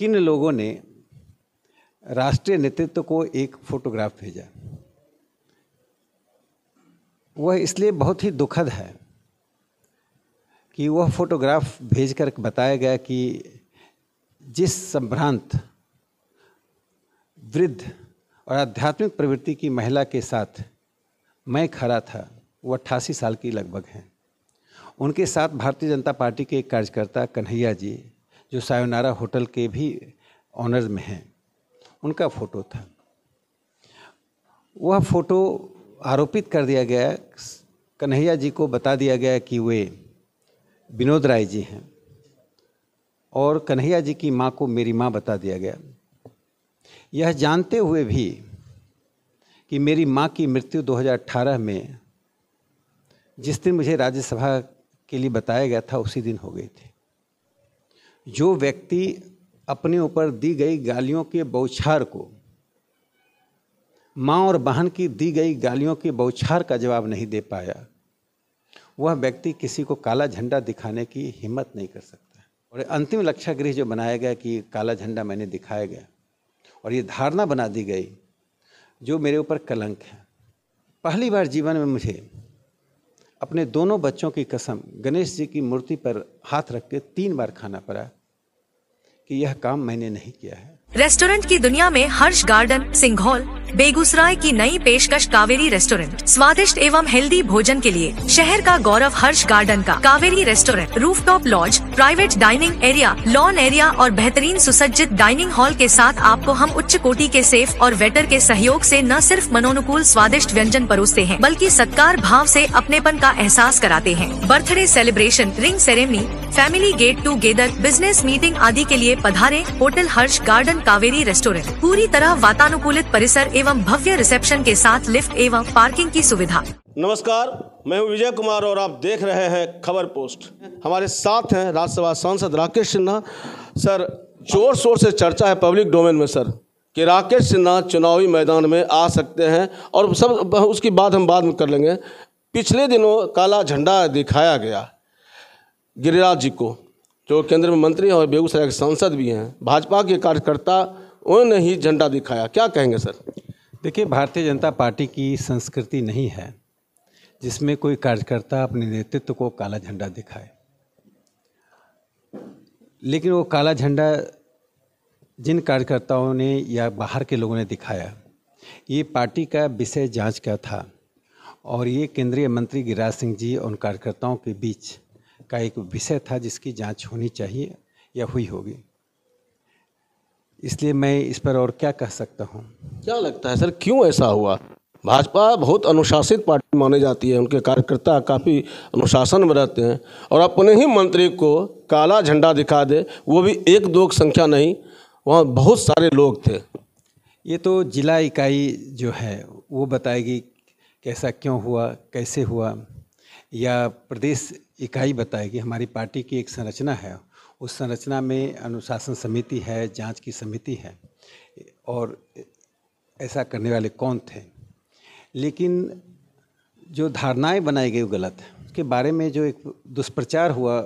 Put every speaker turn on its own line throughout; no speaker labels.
किन लोगों ने राष्ट्रीय नेतृत्व को एक फोटोग्राफ भेजा वह इसलिए बहुत ही दुखद है कि वह फोटोग्राफ भेजकर बताया गया कि जिस संभ्रांत वृद्ध और आध्यात्मिक प्रवृत्ति की महिला के साथ मैं खड़ा था वो अट्ठासी साल की लगभग हैं उनके साथ भारतीय जनता पार्टी के एक कार्यकर्ता कन्हैया जी जो सायोनारा होटल के भी ऑनर में हैं उनका फ़ोटो था वह फ़ोटो आरोपित कर दिया गया कन्हैया जी को बता दिया गया कि वे विनोद राय जी हैं और कन्हैया जी की माँ को मेरी माँ बता दिया गया यह जानते हुए भी कि मेरी माँ की मृत्यु 2018 में जिस दिन मुझे राज्यसभा के लिए बताया गया था उसी दिन हो गई थी जो व्यक्ति अपने ऊपर दी गई गालियों के बौछार को माँ और बहन की दी गई गालियों के बौछार का जवाब नहीं दे पाया वह व्यक्ति किसी को काला झंडा दिखाने की हिम्मत नहीं कर सकता और अंतिम लक्ष्य गृह जो बनाया गया कि काला झंडा मैंने दिखाया गया और ये धारणा बना दी गई जो मेरे ऊपर कलंक है पहली बार जीवन में मुझे अपने दोनों बच्चों की कसम गणेश जी की मूर्ति पर हाथ रख के तीन बार खाना पड़ा कि यह काम मैंने नहीं किया है
रेस्टोरेंट की दुनिया में हर्ष गार्डन सिंघौल बेगूसराय की नई पेशकश कावेरी रेस्टोरेंट स्वादिष्ट एवं हेल्दी भोजन के लिए शहर का गौरव हर्ष गार्डन का Kaveri restaurant rooftop lodge private dining area lawn area और बेहतरीन सुसज्जित डाइनिंग हॉल के साथ आपको हम उच्च कोटि के सेफ और वेटर के सहयोग से न सिर्फ मनोनुकूल स्वादिष्ट व्यंजन परोसते हैं बल्कि सत्कार भाव से अपनेपन का एहसास कराते हैं birthday celebration ring ceremony family get together business meeting आदि के लिए पधारे hotel Harsh garden Kaveri restaurant पूरी तरह वातानुकूलित परिसर एवं भव्य रिसेप्शन के साथ लिफ्ट एवं पार्किंग की सुविधा नमस्कार मैं हूं विजय कुमार और आप देख रहे हैं खबर पोस्ट हमारे साथ हैं राज्यसभा सांसद राकेश सिन्हा सर जोर शोर से चर्चा है पब्लिक डोमेन में सर कि राकेश सिन्हा चुनावी मैदान में आ सकते हैं और सब उसकी बात हम बाद में कर लेंगे पिछले दिनों काला झंडा दिखाया गया गिरिराज जी को जो तो केंद्र में मंत्री और बेगूसराय के सांसद भी हैं भाजपा के कार्यकर्ता उन्होंने ही झंडा दिखाया क्या कहेंगे सर देखिए भारतीय
जनता पार्टी की संस्कृति नहीं है जिसमें कोई कार्यकर्ता अपने नेतृत्व को काला झंडा दिखाए लेकिन वो काला झंडा जिन कार्यकर्ताओं ने या बाहर के लोगों ने दिखाया ये पार्टी का विषय जांच का था और ये केंद्रीय मंत्री गिरिराज सिंह जी और उन कार्यकर्ताओं के बीच का एक विषय था जिसकी जांच होनी चाहिए या हुई होगी इसलिए मैं इस पर और क्या कह सकता हूँ
क्या लगता है सर क्यों ऐसा हुआ भाजपा बहुत अनुशासित पार्टी मानी जाती है उनके कार्यकर्ता काफ़ी अनुशासन में रहते हैं और अपने ही मंत्री को काला झंडा दिखा दे वो भी एक दो संख्या नहीं वहाँ बहुत सारे लोग थे ये तो जिला इकाई जो है
वो बताएगी कैसा क्यों हुआ कैसे हुआ या प्रदेश इकाई बताएगी हमारी पार्टी की एक संरचना है उस संरचना में अनुशासन समिति है जांच की समिति है और ऐसा करने वाले कौन थे लेकिन जो धारणाएं बनाई गई वो गलत है उसके बारे में जो एक दुष्प्रचार हुआ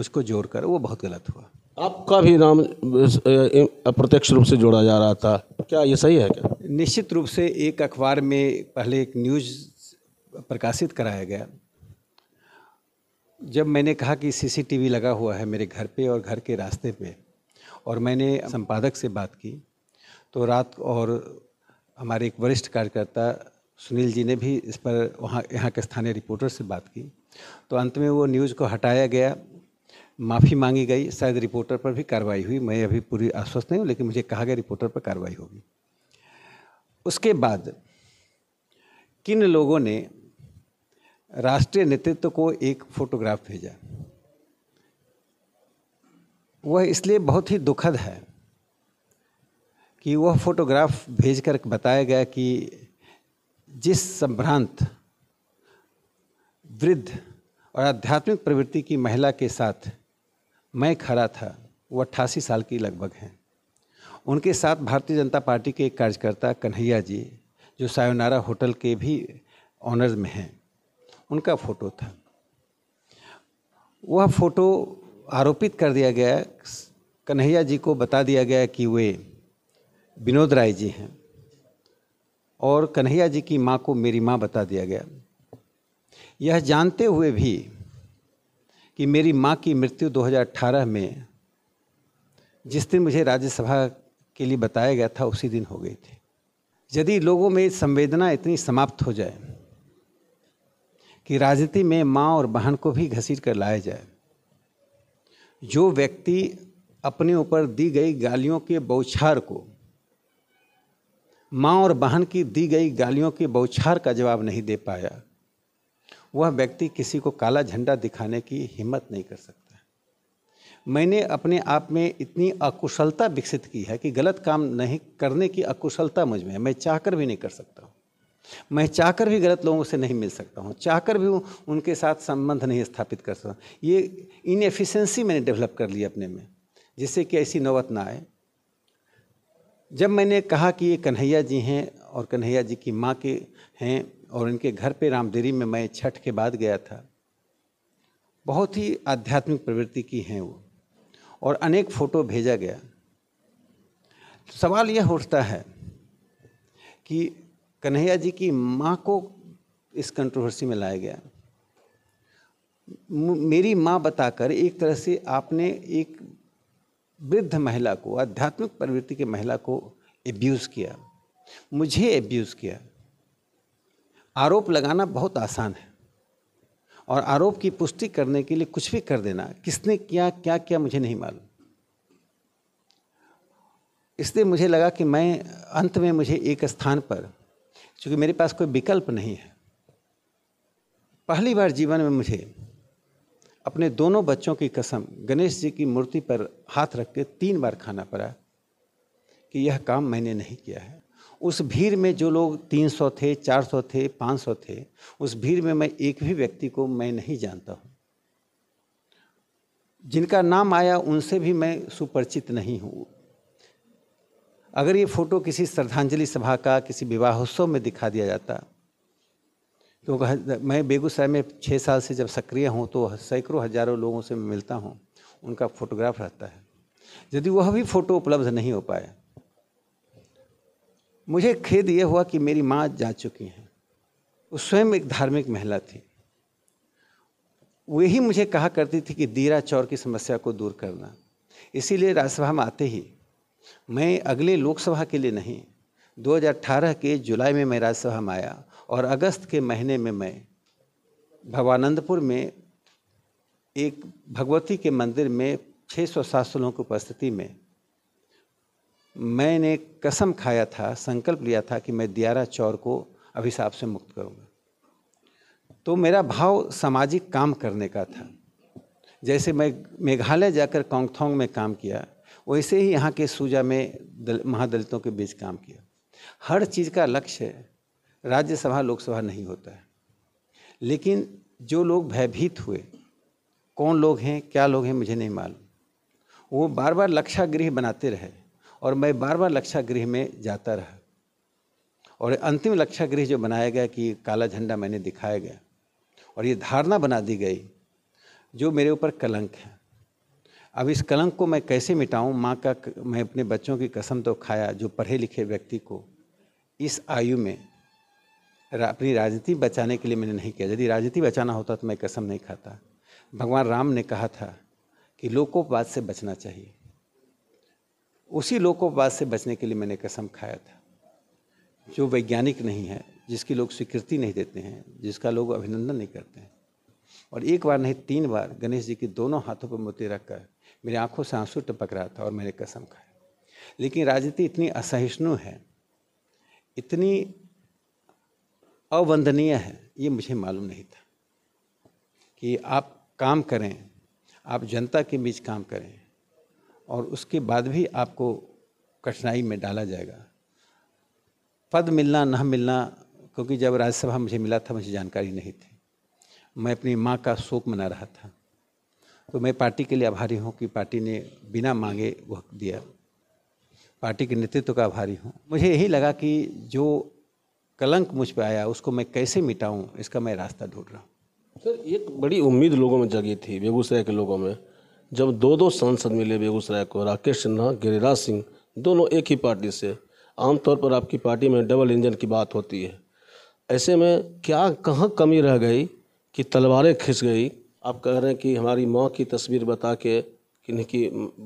मुझको जोड़कर वो बहुत गलत हुआ
आपका भी नाम अप्रत्यक्ष रूप से जोड़ा जा रहा था क्या ये सही है क्या
निश्चित रूप से एक अखबार में पहले एक न्यूज़ प्रकाशित कराया गया जब मैंने कहा कि सीसीटीवी लगा हुआ है मेरे घर पे और घर के रास्ते पे और मैंने संपादक से बात की तो रात और हमारे एक वरिष्ठ कार्यकर्ता सुनील जी ने भी इस पर वहाँ यहाँ के स्थानीय रिपोर्टर से बात की तो अंत में वो न्यूज़ को हटाया गया माफ़ी मांगी गई शायद रिपोर्टर पर भी कार्रवाई हुई मैं अभी पूरी आश्वस्त नहीं हूँ लेकिन मुझे कहा गया रिपोर्टर पर कार्रवाई होगी उसके बाद किन लोगों ने राष्ट्रीय नेतृत्व को एक फोटोग्राफ भेजा वह इसलिए बहुत ही दुखद है कि वह फोटोग्राफ भेजकर बताया गया कि जिस संभ्रांत वृद्ध और आध्यात्मिक प्रवृत्ति की महिला के साथ मैं खड़ा था वो अट्ठासी साल की लगभग हैं उनके साथ भारतीय जनता पार्टी के एक कार्यकर्ता कन्हैया जी जो सायोनारा होटल के भी ऑनर में हैं उनका फोटो था वह फोटो आरोपित कर दिया गया कन्हैया जी को बता दिया गया कि वे विनोद राय जी हैं और कन्हैया जी की माँ को मेरी माँ बता दिया गया यह जानते हुए भी कि मेरी माँ की मृत्यु 2018 में जिस दिन मुझे राज्यसभा के लिए बताया गया था उसी दिन हो गई थी यदि लोगों में संवेदना इतनी समाप्त हो जाए कि राजनीति में माँ और बहन को भी घसीट कर लाया जाए जो व्यक्ति अपने ऊपर दी गई गालियों के बौछार को माँ और बहन की दी गई गालियों के बौछार का जवाब नहीं दे पाया वह व्यक्ति किसी को काला झंडा दिखाने की हिम्मत नहीं कर सकता मैंने अपने आप में इतनी अकुशलता विकसित की है कि गलत काम नहीं करने की अकुशलता मुझ में है मैं चाह कर भी नहीं कर सकता हूँ मैं चाहकर भी गलत लोगों से नहीं मिल सकता हूँ चाहकर भी उनके साथ संबंध नहीं स्थापित कर सकता ये इनएफिशेंसी मैंने डेवलप कर ली अपने में जिससे कि ऐसी नौबत ना आए जब मैंने कहा कि ये कन्हैया जी हैं और कन्हैया जी की माँ के हैं और इनके घर पे रामदेरी में मैं छठ के बाद गया था बहुत ही आध्यात्मिक प्रवृत्ति की हैं वो और अनेक फ़ोटो भेजा गया सवाल यह उठता है कि कन्हैया जी की माँ को इस कंट्रोवर्सी में लाया गया मेरी माँ बताकर एक तरह से आपने एक वृद्ध महिला को आध्यात्मिक प्रवृत्ति के महिला को एब्यूज़ किया मुझे एब्यूज़ किया आरोप लगाना बहुत आसान है और आरोप की पुष्टि करने के लिए कुछ भी कर देना किसने किया क्या किया मुझे नहीं मालूम इसलिए मुझे लगा कि मैं अंत में मुझे एक स्थान पर क्योंकि मेरे पास कोई विकल्प नहीं है पहली बार जीवन में मुझे अपने दोनों बच्चों की कसम गणेश जी की मूर्ति पर हाथ रख के तीन बार खाना पड़ा कि यह काम मैंने नहीं किया है उस भीड़ में जो लोग 300 थे 400 थे 500 थे उस भीड़ में मैं एक भी व्यक्ति को मैं नहीं जानता हूँ जिनका नाम आया उनसे भी मैं सुपरिचित नहीं हूँ अगर ये फ़ोटो किसी श्रद्धांजलि सभा का किसी विवाहोत्सव में दिखा दिया जाता तो मैं बेगूसराय में छः साल से जब सक्रिय हूँ तो सैकड़ों हज़ारों लोगों से मिलता हूँ उनका फोटोग्राफ रहता है यदि वह भी फ़ोटो उपलब्ध नहीं हो पाए मुझे खेद ये हुआ कि मेरी माँ जा चुकी हैं वो स्वयं एक धार्मिक महिला थी वही मुझे कहा करती थी कि दीरा चौर की समस्या को दूर करना इसीलिए राज्यसभा में आते ही मैं अगले लोकसभा के लिए नहीं 2018 के जुलाई में मैं राज्यसभा में आया और अगस्त के महीने में मैं भवानंदपुर में एक भगवती के मंदिर में 600 सौ लोगों की उपस्थिति में मैंने कसम खाया था संकल्प लिया था कि मैं दियारा चौर को अभिशाप से मुक्त करूंगा तो मेरा भाव सामाजिक काम करने का था जैसे मैं मेघालय जाकर कांगथोंग में काम किया वैसे ही यहाँ के सूजा में दल, महादलितों के बीच काम किया हर चीज़ का लक्ष्य राज्यसभा लोकसभा नहीं होता है लेकिन जो लोग भयभीत हुए कौन लोग हैं क्या लोग हैं मुझे नहीं मालूम वो बार बार लक्षागृह बनाते रहे और मैं बार बार लक्षागृह में जाता रहा और अंतिम लक्षागृह जो बनाया गया कि काला झंडा मैंने दिखाया गया और ये धारणा बना दी गई जो मेरे ऊपर कलंक है अब इस कलंक को मैं कैसे मिटाऊं माँ का मैं अपने बच्चों की कसम तो खाया जो पढ़े लिखे व्यक्ति को इस आयु में रा, अपनी राजनीति बचाने के लिए मैंने नहीं किया यदि राजनीति बचाना होता तो मैं कसम नहीं खाता भगवान राम ने कहा था कि लोकोपवाद से बचना चाहिए उसी लोकोपवाद से बचने के लिए मैंने कसम खाया था जो वैज्ञानिक नहीं है जिसकी लोग स्वीकृति नहीं देते हैं जिसका लोग अभिनंदन नहीं करते हैं और एक बार नहीं तीन बार गणेश जी की दोनों हाथों पर मोती रखकर मेरी आंखों से आंसू टपक रहा था और मैंने कसम खाया लेकिन राजनीति इतनी असहिष्णु है इतनी अवंदनीय है ये मुझे मालूम नहीं था कि आप काम करें आप जनता के बीच काम करें और उसके बाद भी आपको कठिनाई में डाला जाएगा पद मिलना न मिलना क्योंकि जब राज्यसभा मुझे मिला था मुझे जानकारी नहीं थी मैं अपनी माँ का शोक मना रहा था तो मैं पार्टी के लिए आभारी हूँ कि पार्टी ने बिना मांगे वह दिया पार्टी के नेतृत्व का आभारी हूँ मुझे यही लगा कि जो कलंक मुझ पर आया उसको मैं कैसे मिटाऊँ इसका मैं रास्ता ढूंढ रहा हूँ
सर एक बड़ी उम्मीद लोगों में जगी थी बेगूसराय के लोगों में जब दो दो सांसद मिले बेगूसराय को राकेश सिन्हा गिरिराज सिंह दोनों एक ही पार्टी से आमतौर पर आपकी पार्टी में डबल इंजन की बात होती है ऐसे में क्या कहाँ कमी रह गई कि तलवारें खिंच गई आप कह रहे हैं कि हमारी माँ की तस्वीर बता के किन्हीं की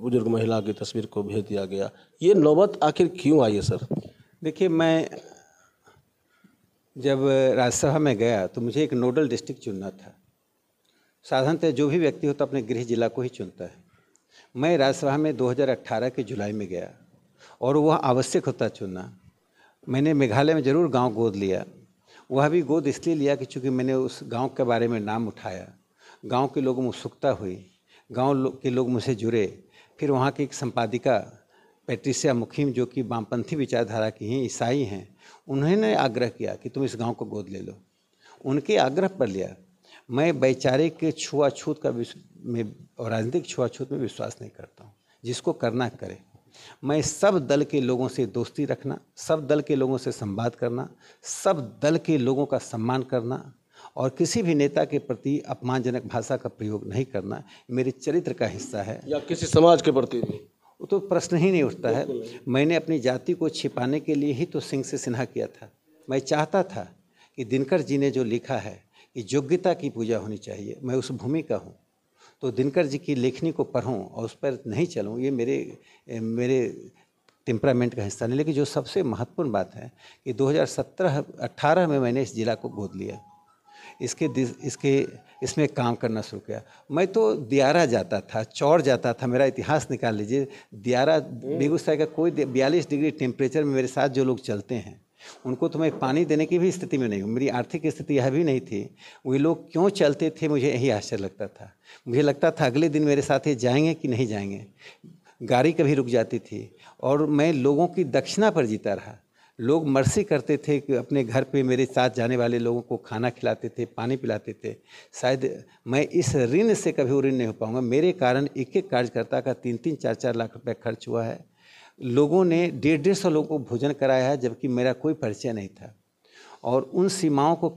बुजुर्ग महिला की तस्वीर को भेज दिया गया ये नौबत आखिर क्यों आई है सर देखिए मैं
जब राज्यसभा में गया तो मुझे एक नोडल डिस्ट्रिक्ट चुनना था साधारणतः जो भी व्यक्ति होता अपने गृह जिला को ही चुनता है मैं राज्यसभा में 2018 के जुलाई में गया और वह आवश्यक होता चुनना मैंने मेघालय में ज़रूर गांव गोद लिया वह भी गोद इसलिए लिया कि चूँकि मैंने उस गांव के बारे में नाम उठाया गांव के लोगों में उत्सुकता हुई गांव के लोग मुझसे जुड़े फिर वहाँ की एक संपादिका पैट्रिसिया मुखीम जो कि वामपंथी विचारधारा की हैं ईसाई हैं उन्होंने आग्रह किया कि तुम इस गांव को गोद ले लो उनके आग्रह पर लिया मैं वैचारिक छुआछूत का में और राजनीतिक छुआछूत में विश्वास नहीं करता हूँ जिसको करना करे मैं सब दल के लोगों से दोस्ती रखना सब दल के लोगों से संवाद करना सब दल के लोगों का सम्मान करना और किसी भी नेता के प्रति अपमानजनक भाषा का प्रयोग नहीं करना मेरे चरित्र का हिस्सा है या
किसी समाज के प्रति
वो तो प्रश्न ही नहीं उठता है मैंने अपनी जाति को छिपाने के लिए ही तो सिंह से सिन्हा किया था मैं चाहता था कि दिनकर जी ने जो लिखा है कि योग्यता की पूजा होनी चाहिए मैं उस भूमि का हूँ तो दिनकर जी की लेखनी को पढ़ूँ और उस पर नहीं चलूँ ये मेरे मेरे टेम्परामेंट का हिस्सा नहीं लेकिन जो सबसे महत्वपूर्ण बात है कि 2017-18 में मैंने इस जिला को गोद लिया इसके इसके इसमें काम करना शुरू किया मैं तो दियारा जाता था चौड़ जाता था मेरा इतिहास निकाल लीजिए दियारा बेगूसराय का कोई बयालीस डिग्री टेम्परेचर में मेरे साथ जो लोग चलते हैं उनको तो मैं पानी देने की भी स्थिति में नहीं हूँ मेरी आर्थिक स्थिति यह भी नहीं थी वे लोग क्यों चलते थे मुझे यही आश्चर्य लगता था मुझे लगता था अगले दिन मेरे साथ ये जाएंगे कि नहीं जाएंगे गाड़ी कभी रुक जाती थी और मैं लोगों की दक्षिणा पर जीता रहा लोग मर्सी करते थे कि अपने घर पे मेरे साथ जाने वाले लोगों को खाना खिलाते थे पानी पिलाते थे शायद मैं इस ऋण से कभी ऋण नहीं हो पाऊँगा मेरे कारण एक एक कार्यकर्ता का तीन तीन चार चार लाख रुपये खर्च हुआ है लोगों ने डेढ़ डेढ़ सौ लोगों को भोजन कराया है जबकि मेरा कोई परिचय नहीं था और उन सीमाओं को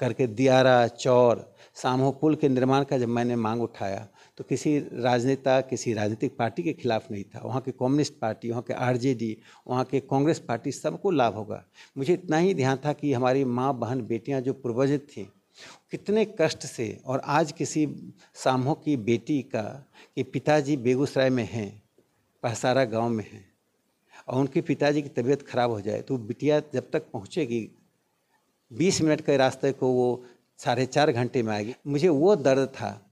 करके दियारा चौर सामो पुल के निर्माण का जब मैंने मांग उठाया तो किसी राजनेता किसी राजनीतिक पार्टी के खिलाफ नहीं था वहाँ के कम्युनिस्ट पार्टी वहाँ के आरजेडी वहाँ के कांग्रेस पार्टी सबको लाभ होगा मुझे इतना ही ध्यान था कि हमारी माँ बहन बेटियाँ जो पूर्वज थीं कितने कष्ट से और आज किसी सामो की बेटी का कि पिताजी बेगूसराय में हैं पहसारा गांव में हैं और उनके पिताजी की तबीयत खराब हो जाए तो बिटिया जब तक पहुँचेगी बीस मिनट के रास्ते को वो साढ़े चार घंटे में आएगी मुझे वो दर्द था